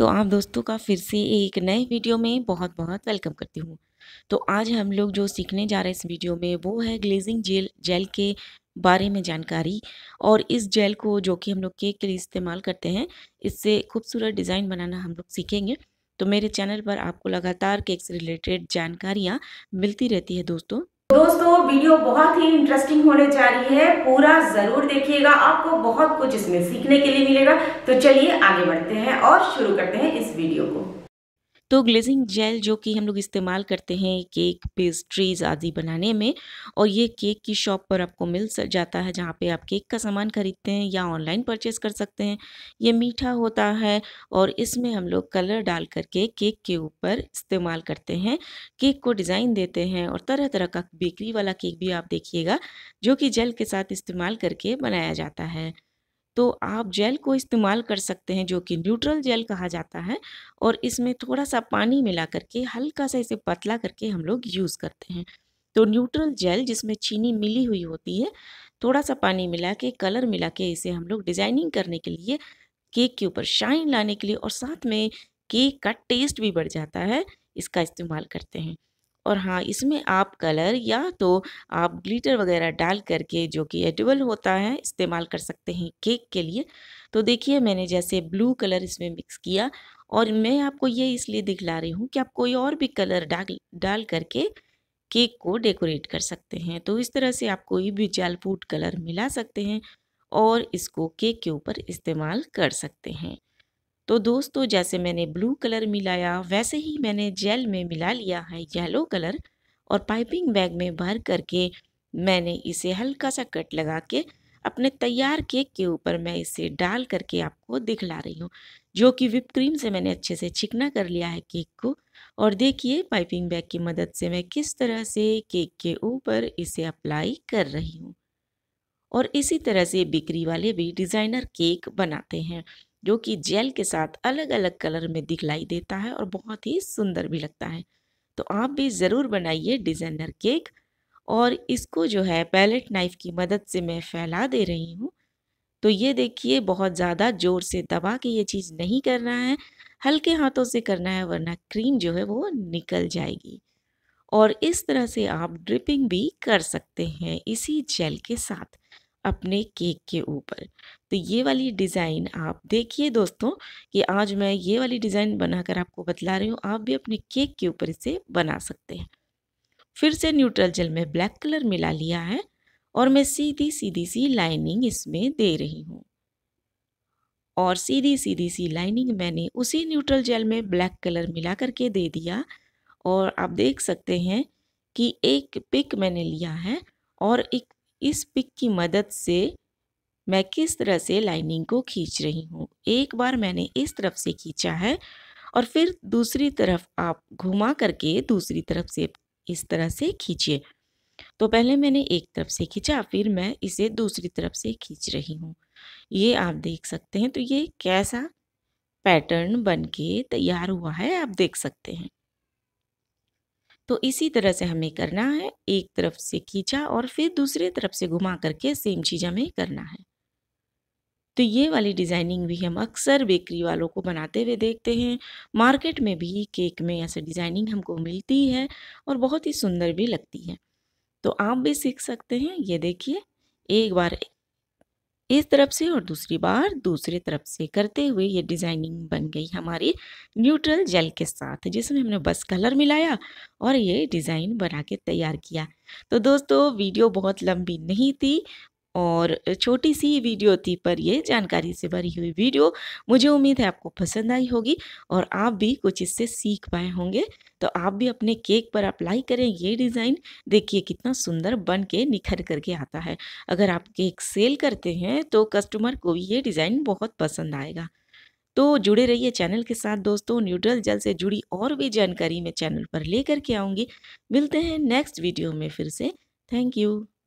तो आप दोस्तों का फिर से एक नए वीडियो में बहुत बहुत वेलकम करती हूँ तो आज हम लोग जो सीखने जा रहे हैं इस वीडियो में वो है ग्लेजिंग जेल जेल के बारे में जानकारी और इस जेल को जो कि हम लोग केक के लिए इस्तेमाल करते हैं इससे खूबसूरत डिज़ाइन बनाना हम लोग सीखेंगे तो मेरे चैनल पर आपको लगातार केक से रिलेटेड जानकारियाँ मिलती रहती है दोस्तों दोस्तों वीडियो बहुत ही इंटरेस्टिंग होने जा रही है पूरा जरूर देखिएगा आपको बहुत कुछ इसमें सीखने के लिए मिलेगा तो चलिए आगे बढ़ते हैं और शुरू करते हैं इस वीडियो को तो ग्लेजिंग जेल जो कि हम लोग इस्तेमाल करते हैं केक पेस्ट्रीज आदि बनाने में और ये केक की शॉप पर आपको मिल जाता है जहाँ पे आप केक का सामान ख़रीदते हैं या ऑनलाइन परचेज कर सकते हैं ये मीठा होता है और इसमें हम लोग कलर डाल करके केक के ऊपर इस्तेमाल करते हैं केक को डिज़ाइन देते हैं और तरह तरह का बेकरी वाला केक भी आप देखिएगा जो कि जेल के साथ इस्तेमाल करके बनाया जाता है तो आप जेल को इस्तेमाल कर सकते हैं जो कि न्यूट्रल जेल कहा जाता है और इसमें थोड़ा सा पानी मिला करके हल्का सा इसे पतला करके हम लोग यूज़ करते हैं तो न्यूट्रल जेल जिसमें चीनी मिली हुई होती है थोड़ा सा पानी मिला के कलर मिला के इसे हम लोग डिज़ाइनिंग करने के लिए केक के ऊपर शाइन लाने के लिए और साथ में केक का टेस्ट भी बढ़ जाता है इसका इस्तेमाल करते हैं और हाँ इसमें आप कलर या तो आप ग्लिटर वगैरह डाल करके जो कि एडिबल होता है इस्तेमाल कर सकते हैं केक के लिए तो देखिए मैंने जैसे ब्लू कलर इसमें मिक्स किया और मैं आपको ये इसलिए दिखला रही हूँ कि आप कोई और भी कलर डाल डाल करके केक को डेकोरेट कर सकते हैं तो इस तरह से आप कोई भी जल फूड कलर मिला सकते हैं और इसको केक के ऊपर इस्तेमाल कर सकते हैं तो दोस्तों जैसे मैंने ब्लू कलर मिलाया वैसे ही मैंने जेल में मिला लिया है येलो कलर और पाइपिंग बैग में भर करके मैंने इसे हल्का सा कट लगा के अपने तैयार केक के ऊपर मैं इसे डाल करके आपको दिखला रही हूँ जो कि विप क्रीम से मैंने अच्छे से चिकना कर लिया है केक को और देखिए पाइपिंग बैग की मदद से मैं किस तरह से केक के ऊपर इसे अप्लाई कर रही हूँ और इसी तरह से बिक्री वाले भी डिज़ाइनर केक बनाते हैं जो कि जेल के साथ अलग अलग कलर में दिखलाई देता है और बहुत ही सुंदर भी लगता है तो आप भी ज़रूर बनाइए डिज़ाइनर केक और इसको जो है पैलेट नाइफ की मदद से मैं फैला दे रही हूँ तो ये देखिए बहुत ज़्यादा ज़ोर से दबा के ये चीज़ नहीं करना है हल्के हाथों से करना है वरना क्रीम जो है वो निकल जाएगी और इस तरह से आप ड्रिपिंग भी कर सकते हैं इसी जेल के साथ अपने केक के ऊपर तो ये वाली डिज़ाइन आप देखिए दोस्तों कि आज मैं ये वाली डिज़ाइन बनाकर आपको बतला रही हूँ आप भी अपने केक के ऊपर इसे बना सकते हैं फिर से न्यूट्रल जेल में ब्लैक कलर मिला लिया है और मैं सीधी सीधी सी लाइनिंग इसमें दे रही हूँ और सीधी सीधी सी लाइनिंग मैंने उसी न्यूट्रल जेल में ब्लैक कलर मिला करके दे दिया और आप देख सकते हैं कि एक पिक मैंने लिया है और एक इस पिक की मदद से मैं किस तरह से लाइनिंग को खींच रही हूँ एक बार मैंने इस तरफ से खींचा है और फिर दूसरी तरफ आप घुमा करके दूसरी तरफ से इस तरह से खींचिए तो पहले मैंने एक तरफ से खींचा फिर मैं इसे दूसरी तरफ से खींच रही हूँ ये आप देख सकते हैं तो ये कैसा पैटर्न बन के तैयार हुआ है आप देख सकते हैं तो इसी तरह से हमें करना है एक तरफ से खींचा और फिर दूसरे तरफ से घुमा करके सेम चीज़ हमें करना है तो ये वाली डिज़ाइनिंग भी हम अक्सर बेकरी वालों को बनाते हुए देखते हैं मार्केट में भी केक में ऐसे डिज़ाइनिंग हमको मिलती है और बहुत ही सुंदर भी लगती है तो आप भी सीख सकते हैं ये देखिए एक बार इस तरफ से और दूसरी बार दूसरे तरफ से करते हुए ये डिज़ाइनिंग बन गई हमारी न्यूट्रल जेल के साथ जिसमें हमने बस कलर मिलाया और ये डिज़ाइन बना के तैयार किया तो दोस्तों वीडियो बहुत लंबी नहीं थी और छोटी सी वीडियो थी पर ये जानकारी से भरी हुई वीडियो मुझे उम्मीद है आपको पसंद आई होगी और आप भी कुछ इससे सीख पाए होंगे तो आप भी अपने केक पर अप्लाई करें ये डिज़ाइन देखिए कितना सुंदर बन के निखर करके आता है अगर आप केक सेल करते हैं तो कस्टमर को भी ये डिज़ाइन बहुत पसंद आएगा तो जुड़े रहिए चैनल के साथ दोस्तों न्यूट्रल जल से जुड़ी और भी जानकारी मैं चैनल पर लेकर के आऊँगी मिलते हैं नेक्स्ट वीडियो में फिर से थैंक यू